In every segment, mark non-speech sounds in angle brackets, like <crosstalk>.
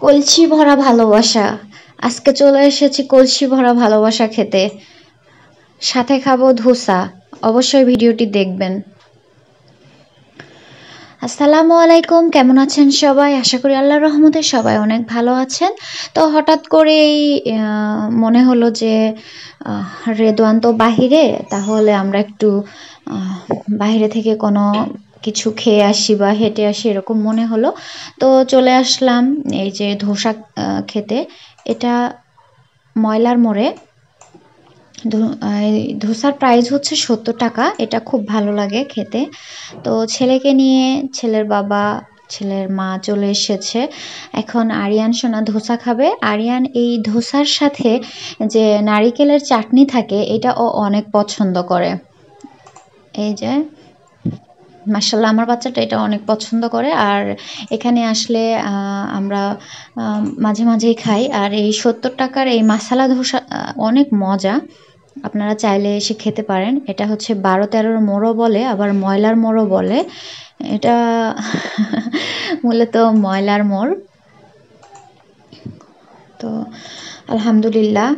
কলসি ভরা ভালোবাসা আজকে চলে এসেছি কলসি ভরা ভালোবাসা খেতে সাথে খাবো ধোসা অবশ্যই ভিডিওটি দেখবেন আসসালামু আলাইকুম কেমন আছেন সবাই আশা করি আল্লাহ রহমতে সবাই অনেক ভালো আছেন তো হঠাৎ করেই মনে হলো যে রেদোয়ান তো বাহিরে তাহলে আমরা একটু বাইরে থেকে কোনো কিছু খেয়ে আসি বা হেঁটে আসি এরকম মনে হলো তো চলে আসলাম এই যে ধোসা খেতে এটা ময়লার মোড়ে ধোসার প্রাইস হচ্ছে সত্তর টাকা এটা খুব ভালো লাগে খেতে তো ছেলেকে নিয়ে ছেলের বাবা ছেলের মা চলে এসেছে এখন আরিয়ান সোনা ধোসা খাবে আরিয়ান এই ধোসার সাথে যে নারিকেলের চাটনি থাকে এটা ও অনেক পছন্দ করে এই যে মার্শাল্লাহ আমার বাচ্চাটা এটা অনেক পছন্দ করে আর এখানে আসলে আমরা মাঝে মাঝেই খাই আর এই সত্তর টাকার এই মাসালা ধোসা অনেক মজা আপনারা চাইলে এসে খেতে পারেন এটা হচ্ছে বারো তেরোর মোড়ো বলে আবার ময়লার মোড়ো বলে এটা <laughs> মূলত ময়লার মোড় তো আলহামদুলিল্লাহ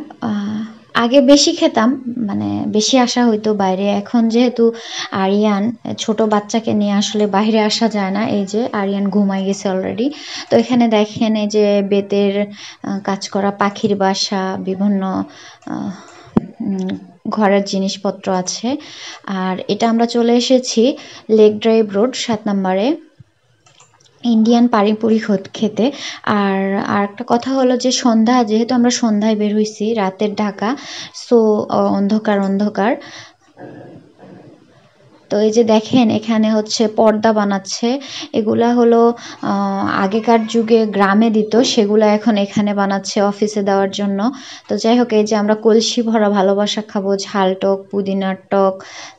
আগে বেশি খেতাম মানে বেশি আসা হইতো বাইরে এখন যেহেতু আরিয়ান ছোট বাচ্চাকে নিয়ে আসলে বাইরে আসা যায় না এই যে আরিয়ান ঘুমাই গেছে অলরেডি তো এখানে দেখেন এই যে বেতের কাজ করা পাখির বাসা বিভিন্ন ঘরের জিনিসপত্র আছে আর এটা আমরা চলে এসেছি লেক ড্রাইভ রোড সাত নম্বরে ইন্ডিয়ান পানিপুরি খেতে আর আর একটা কথা হলো যে সন্ধ্যা যেহেতু আমরা সন্ধ্যায় বের হইছি রাতের ঢাকা সো অন্ধকার অন্ধকার তো এই যে দেখেন এখানে হচ্ছে পর্দা বানাচ্ছে এগুলা হলো আগেকার যুগে গ্রামে দিত সেগুলা এখন এখানে বানাচ্ছে অফিসে দেওয়ার জন্য তো যাই হোক এই যে আমরা কলসি ভরা ভালোবাসা খাবো ঝাল টক পুদিনার টক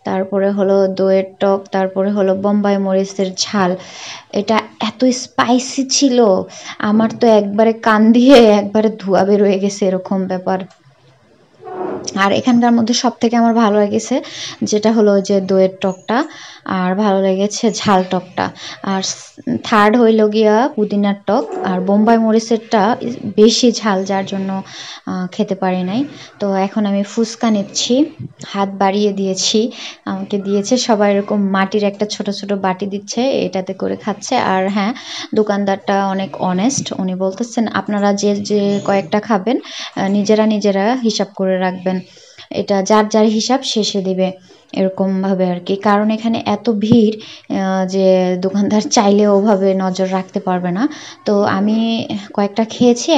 তারপরে হলো দইয়ের টক তারপরে হলো বোম্বাই মরিচের ঝাল এটা এত স্পাইসি ছিল আমার তো একবারে কান দিয়ে একবারে ধোঁয়া বেরোয় গেছে এরকম ব্যাপার আর এখানকার মধ্যে সব থেকে আমার ভালো লেগেছে যেটা হলো যে দইয়ের টকটা আর ভালো লেগেছে ঝাল টকটা আর থার্ড হইল গিয়া পুদিনার টক আর বোম্বাই মরিচেরটা বেশি ঝাল যার জন্য খেতে পারি নাই তো এখন আমি ফুচকা নিচ্ছি হাত বাড়িয়ে দিয়েছি আমাকে দিয়েছে সবাই এরকম মাটির একটা ছোট ছোট বাটি দিচ্ছে এটাতে করে খাচ্ছে আর হ্যাঁ দোকানদারটা অনেক অনেস্ট উনি বলতেছেন আপনারা যে যে কয়েকটা খাবেন নিজেরা নিজেরা হিসাব করে রাখবেন এটা যার যার হিসাব শেষে এরকম এরকমভাবে আর কি কারণ এখানে এত ভিড় যে দোকানদার চাইলে ওভাবে নজর রাখতে পারবে না তো আমি কয়েকটা খেয়েছি